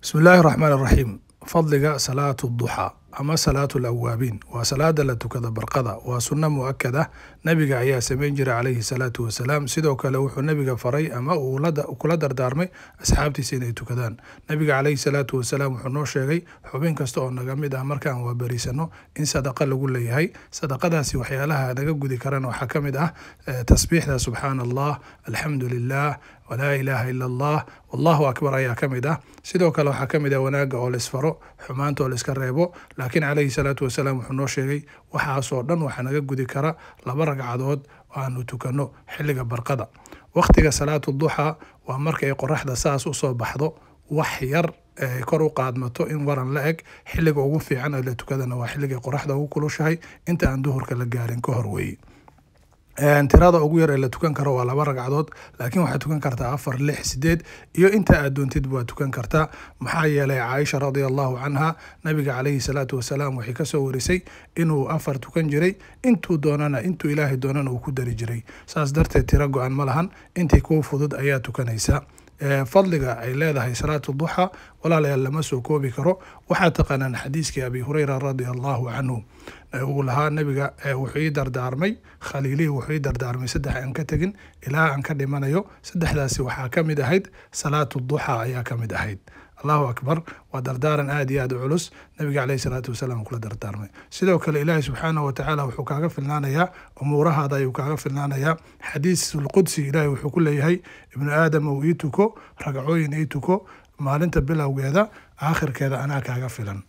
bismi illaahi raxmaan raxiim fadliga salaatu duxaa ama salaatu alawaabiin waa salaada la tukada barqada waa sunno mu-akada nebiga ayaa samayn jiray calayhi salaatu wasalaam sidoo kale wuxuu nebiga faray ama uu kula dardaarmay asxaabtiisa inay tukadaan nebiga calayhi salaatu wasalaam wuxuu noo sheegay xubin kasta oo naga mid ah markaan waabariisano in sadaqa lagu leeyahay sadaqadaasi waxyaalaha naga gudi karan waxaa ka mid ah eh, tasbiixda subxaana allah alxamdu lilah walaa ilaaha ila allah wallahu akbar ayaa ka mid ah sidoo kale waxaa ka mid ah wanaagga oo laisfaro xumaanta oo laiska reebo laakiin calayhi salaatu wasalaam wuxuu noo sheegay waxaasoo dhan waxaa naga gudi kara laba ragcadood oo aanu tukanno xilliga barqada wakhtiga salaatu duxaa waa marka ay qoraxda saas usoo baxdo wax yar ay kor u qaadmato in waran la eg xilliga ugu fiican ee la tukadana waa xilligay qoraxda ugu kulushahay inta aan duhurka la gaarin ka hor weeye tirada ugu yar ee la tukan karo waa laba ragcadood laakiin waxaad tukan kartaa afar lix sideed iyo inta aad doontid waa tukan kartaa maxaa yeelay caaisha radia allahu canha nabiga calayhi salaatu wasalaam waxay kasoo warisay inuu afar tukan jiray intuu doonana intuu ilaahay doonana uu ku dari jiray saas darteed tiro go-an ma lahan intii kuu fudud ayaa tukanaysa fadliga ay leedahay salaatu duxa walaalayaal lama soo koobi karo waxaa taqaanaan xadiiskii abi hureyra radia allaahu canhu uu lahaa nebiga wuxuu ii dardaarmay khaliilihii wuxuu ii dardaarmay saddex aan ka tegin ilaa aan ka dhimanayo saddexdaasi waxaa ka mid ahayd salaatu duxa ayaa ka mid ahayd allahu akbar waa dardaaran aada iyo aada u culus nabiga caleyhi salaatu wasalaam kula dardaarmay sidoo kale ilaahi subxaanahu watacaala wuxuu kaaga filnaanayaa umuurahaada ayuu kaaga filnaanayaa xadiisulqudsi ilaahi wuxuu ku leeyahay ibnu aadam ow ii tuko ragacooyin ii tuko maalinta bilowgeeda aakhirkeeda anaa kaaga filan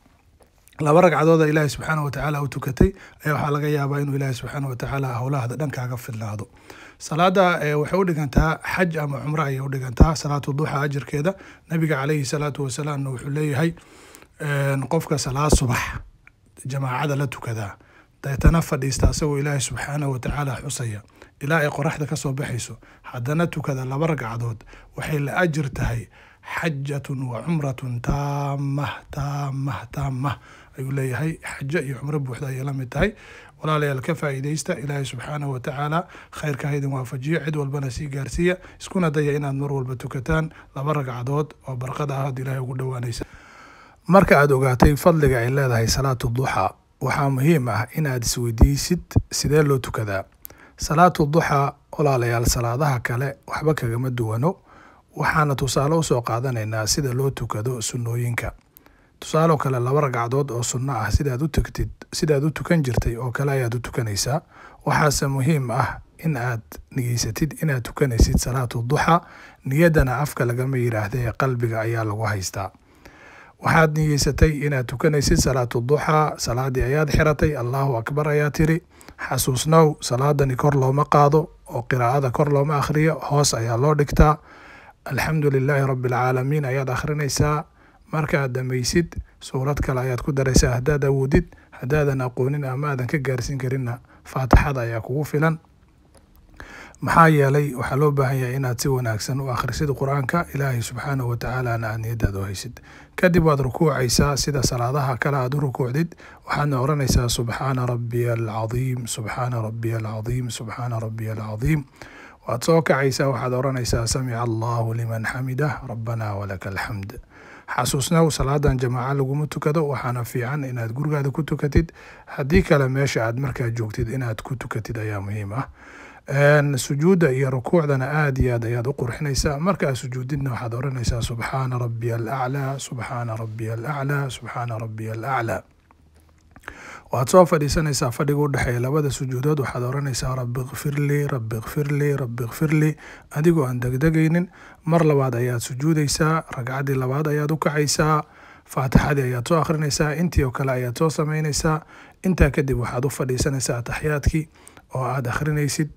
laba ragcadooda ilaahay subxaana watacaala u tukatay ayaa waxaa laga yaabaa inuu ilaahay subxaana watacaala howlahaada dhankaaga fidlaado salaada eh, waxay u dhigantaa xaj ama cumro ayay u dhigantaa salaatu duxa ajirkeeda nabiga caleyhi salaatu wasalaamna wuxuu leeyahay eh, qofka salaad subax jamaacada la tukadaa deetana fadhiista asagoo ilaahay subxaana watacaala xusaya ilaa ay qoraxda kasoo baxayso haddana tukada laba ragcadood waxay la ajir tahay xajat wacumratun taamah taamah taamah ayuu leeyahay xajo iyo cumro buuxda ayay la mid tahay walaalayaal ka faa'iidaysta ilaahay subxaanahu watacaala khayrka ha idin waafajiyo cid walbana sii gaarsiiya iskuna daya inaad mar walba tukataan laba ragcadood oo barqada ah ada ilaahay ugu dhowaanaysa marka aada ogaatay fadliga ay leedahay salaatu duxa waxaa muhiim ah inaad isweydiisid sidee loo tukadaa salaatu duxa walaalayaal salaadaha kale waxba kagama duwano waxaana tusaale usoo qaadanaynaa sida loo tukado sunnooyinka tusaaloo kale laba ragcadood oo sunno ah sidaad u tugtid sidaad u tukan jirtay oo kale ayaad u tukanaysaa waxaase muhiim ah in aad nigeysatid inaad tukanaysid salaatu duxa niyaddana afka lagama yidhaahdae qalbiga ayaa lagu haystaa waxaad niyeysatay inaad tukanaysid salaatu duxaa salaadii ayaad xiratay allaahu akbar ayaa tiri xasuusnow salaadani kor looma qaado oo qiraa'ada kor looma akhriyo hoos ayaa loo dhigtaa alxamdu lilaahi rabbialcaalamiin ayaad akhrinaysaa markaad dhamaysid suurad kale ayaad ku daraysaa haddaad awoodid haddaadan aqoonin ama aadan ka gaarsiin karinna faatixada ayaa kugu filan maxaa yeelay waxaa loo baahan yahay inaad si wanaagsan u akhrisid qur-aanka ilaahay subxaanahu watacaalana aad niyadaada u haysid kadib waad rukuucaysaa sida salaadaha kale aad u rukuucdid waxaadna odhanaysaa subxaana rabbiya alcadiim subxaana rabbiya alcadiim subxaana rabbiya alcadiim waad soo kacaysaa waxaad odhanaysaa samica allaahu liman xamidah rabbanaa walaka alxamd xasuusnow salaadan jamaaca laguma tukado waxaana fiican inaad gurigaada ku tukatid haddii kale meesha aad markaa joogtid inaad ku tukatid ayaa muhiim ah sujuudda iyo rukuucdana aada iyo aad ayaad u qurxinaysaa markaa sujuudidna waxaad odhanaysaa subxaana rabbiya alaclaa subxaana rabbiya alaclaa subxaana rabbiya alaclaa waxaad soo fadhiisanaysaa fadhiga udhexeeya labada sujuudood waxaad oranaysaa rabbi kfirlii rabbi kfirlii rabbi kfirlii adigoo aan degdegaynin mar labaad ayaad sujuudaysaa ragcaddii labaad ayaad u kacaysaa faatixadii ayaad soo akhrinaysaa intii oo kale ayaad soo samaynaysaa intaa kadib waxaad u fadhiisanaysaa ataxyaadkii oo aad akhrinaysid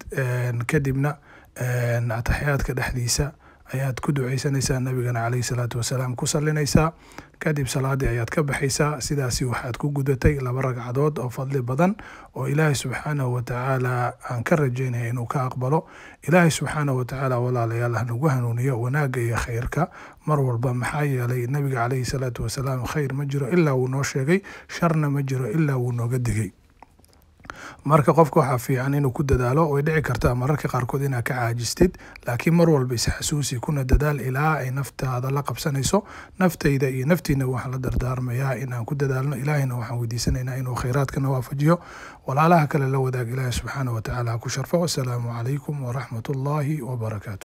kadibna ataxyaadka dhexdiisa ayaad ku ducaysanaysaa nabigana calayhi salaatu wasalaam ku sallinaysaa kadib salaadii ayaad ka baxaysaa sidaasi waxaad ku gudatay laba ragcadood oo fadli badan oo ilaahay subxaanahu watacaalaa aan ka rajaynaya inuu ka aqbalo ilaahay subxaanahu watacaala walaalayaal hanagu ah hanuuniyo wanaagga iyo khayrka mar walba maxaa yeelay nabiga calayhi salaatu wasalaam khayr ma jiro ilaa wuu noo sheegay sharna ma jiro ilaa wuu nooga digay marka qofka waxaa fiican inuu ku dadaalo way dhici kartaa mararka qaarkood inaa ka caajistid laakiin mar walba isxasuusi kuna dadaal ilaa ay naftaada la qabsanayso naftayda iyo naftiina waxaan la dardaarmayaa inaan ku dadaalno ilaahayna waxaan weydiisanaynaa inuu khayraadkana waafajiyo walaalaha kale la wadaag ilaahi subxaana watacaala ha ku sharfo wasalaamu calaykum waraxmat waraxmatullaahi wabarakaatu